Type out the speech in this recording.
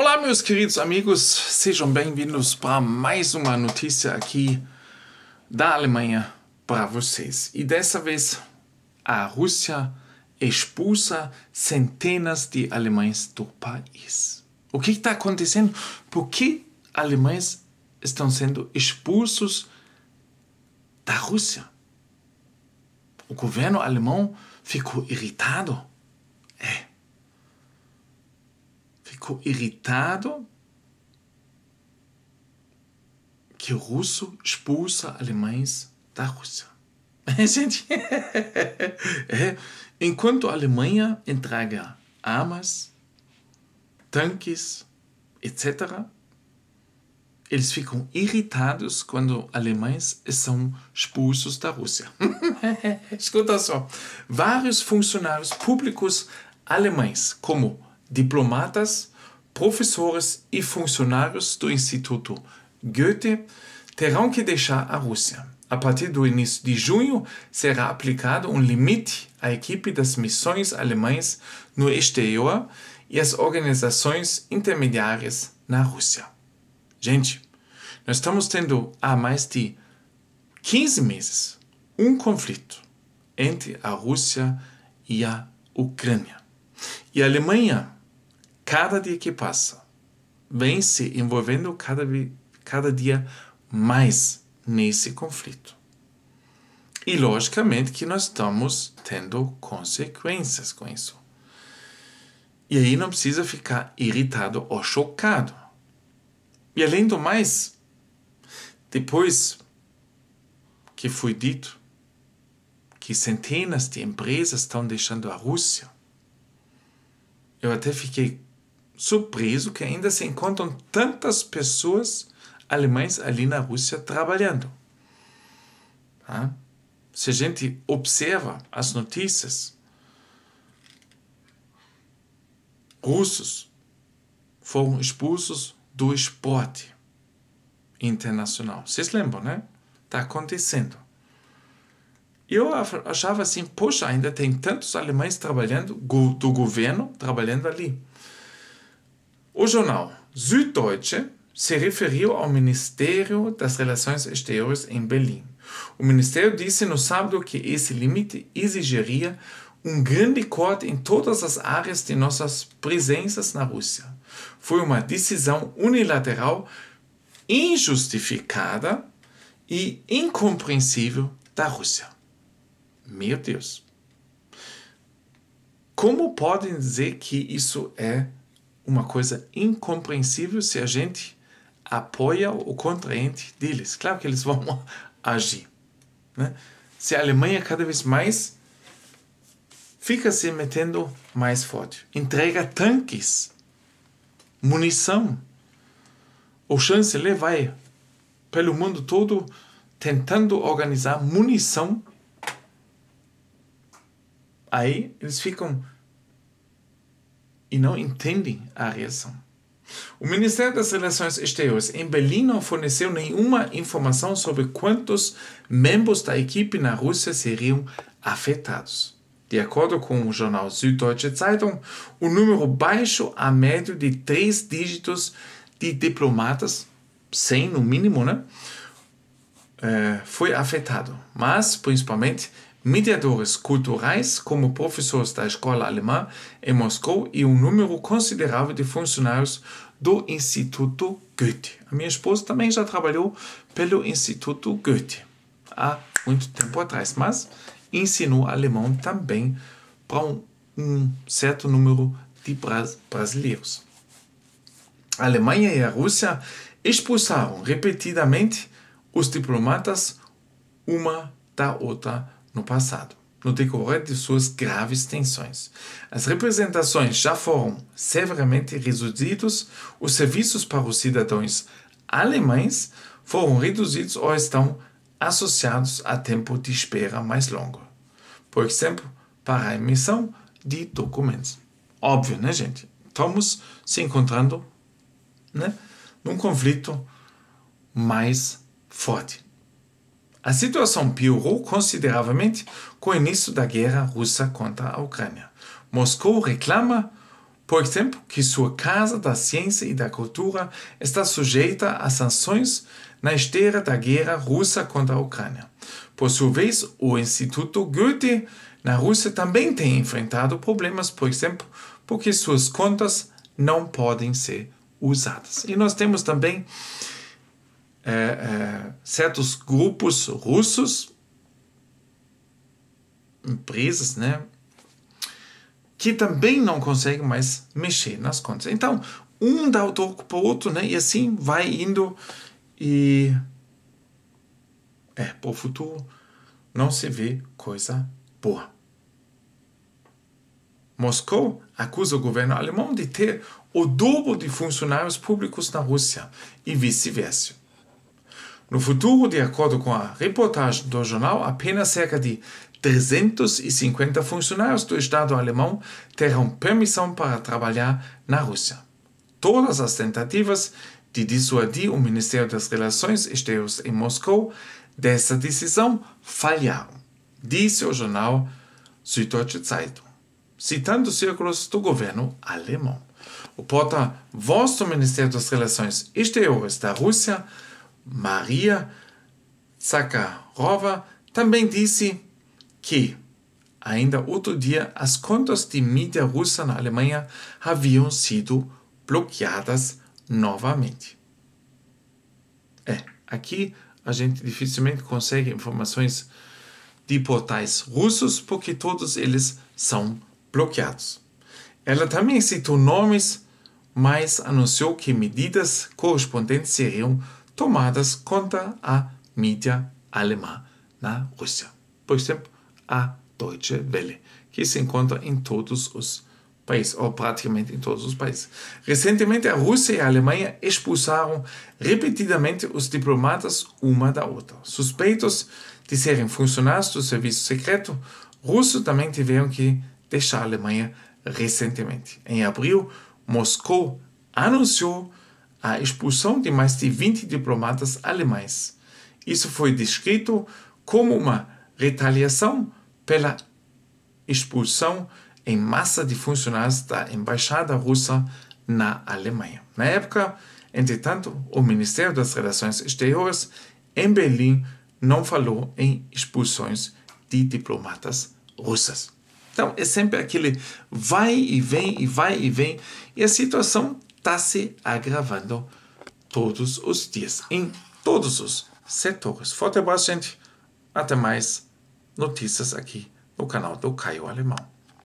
Olá, meus queridos amigos, sejam bem-vindos para mais uma notícia aqui da Alemanha para vocês. E dessa vez, a Rússia expulsa centenas de alemães do país. O que está acontecendo? Por que alemães estão sendo expulsos da Rússia? O governo alemão ficou irritado ficou irritado que o russo expulsa alemães da Rússia. Gente, é. enquanto a Alemanha entrega armas, tanques, etc., eles ficam irritados quando alemães são expulsos da Rússia. Escuta só: vários funcionários públicos alemães, como diplomatas, professores e funcionários do Instituto Goethe terão que deixar a Rússia. A partir do início de junho, será aplicado um limite à equipe das missões alemães no exterior e às organizações intermediárias na Rússia. Gente, nós estamos tendo há mais de 15 meses um conflito entre a Rússia e a Ucrânia. E a Alemanha cada dia que passa, vem se envolvendo cada, cada dia mais nesse conflito. E logicamente que nós estamos tendo consequências com isso. E aí não precisa ficar irritado ou chocado. E além do mais, depois que foi dito que centenas de empresas estão deixando a Rússia, eu até fiquei surpreso que ainda se encontram tantas pessoas alemães ali na Rússia trabalhando. Tá? Se a gente observa as notícias, russos foram expulsos do esporte internacional. Vocês lembram, né? Está acontecendo. Eu achava assim, poxa, ainda tem tantos alemães trabalhando, do governo trabalhando ali. O jornal Süddeutsche se referiu ao Ministério das Relações Exteriores em Berlim. O ministério disse no sábado que esse limite exigiria um grande corte em todas as áreas de nossas presenças na Rússia. Foi uma decisão unilateral injustificada e incompreensível da Rússia. Meu Deus! Como podem dizer que isso é uma coisa incompreensível se a gente apoia o contraente deles. Claro que eles vão agir. Né? Se a Alemanha cada vez mais fica se metendo mais forte, entrega tanques, munição. O chanceler vai pelo mundo todo tentando organizar munição. Aí eles ficam e não entendem a reação. O Ministério das Relações Exteriores em Berlim não forneceu nenhuma informação sobre quantos membros da equipe na Rússia seriam afetados. De acordo com o jornal Süddeutsche Zeitung, o um número baixo a médio de três dígitos de diplomatas, sem no mínimo, né? Eh, foi afetado, mas principalmente mediadores culturais como professores da escola alemã em Moscou e um número considerável de funcionários do Instituto Goethe. A minha esposa também já trabalhou pelo Instituto Goethe há muito tempo atrás, mas ensinou alemão também para um, um certo número de brasileiros. A Alemanha e a Rússia expulsaram repetidamente os diplomatas uma da outra no passado, no decorrer de suas graves tensões. As representações já foram severamente reduzidas, os serviços para os cidadãos alemães foram reduzidos ou estão associados a tempo de espera mais longo. Por exemplo, para a emissão de documentos. Óbvio, né, gente? Estamos se encontrando né, num conflito mais forte, a situação piorou consideravelmente com o início da guerra russa contra a Ucrânia. Moscou reclama, por exemplo, que sua Casa da Ciência e da Cultura está sujeita a sanções na esteira da guerra russa contra a Ucrânia. Por sua vez, o Instituto Goethe na Rússia também tem enfrentado problemas, por exemplo, porque suas contas não podem ser usadas. E nós temos também é, é, certos grupos russos, empresas, né, que também não conseguem mais mexer nas contas. Então, um dá o troco para o outro, né, e assim vai indo e é, para o futuro não se vê coisa boa. Moscou acusa o governo alemão de ter o dobro de funcionários públicos na Rússia e vice-versa. No futuro, de acordo com a reportagem do jornal, apenas cerca de 350 funcionários do Estado alemão terão permissão para trabalhar na Rússia. Todas as tentativas de dissuadir o Ministério das Relações Exteriores em Moscou dessa decisão falharam, disse o jornal Süddeutsche Zeitung, citando círculos do governo alemão. O porta-voz do Ministério das Relações Exteriores da Rússia Maria Zakharova também disse que, ainda outro dia, as contas de mídia russa na Alemanha haviam sido bloqueadas novamente. É, aqui a gente dificilmente consegue informações de portais russos porque todos eles são bloqueados. Ela também citou nomes, mas anunciou que medidas correspondentes seriam tomadas contra a mídia alemã na Rússia. Por exemplo, a Deutsche Welle, que se encontra em todos os países, ou praticamente em todos os países. Recentemente, a Rússia e a Alemanha expulsaram repetidamente os diplomatas uma da outra. Suspeitos de serem funcionários do serviço secreto russo, também tiveram que deixar a Alemanha recentemente. Em abril, Moscou anunciou a expulsão de mais de 20 diplomatas alemães. Isso foi descrito como uma retaliação pela expulsão em massa de funcionários da embaixada russa na Alemanha. Na época, entretanto, o Ministério das Relações Exteriores em Berlim não falou em expulsões de diplomatas russas. Então é sempre aquele vai e vem e vai e vem e a situação está se agravando todos os dias, em todos os setores. Forte abraço, gente. Até mais notícias aqui no canal do Caio Alemão.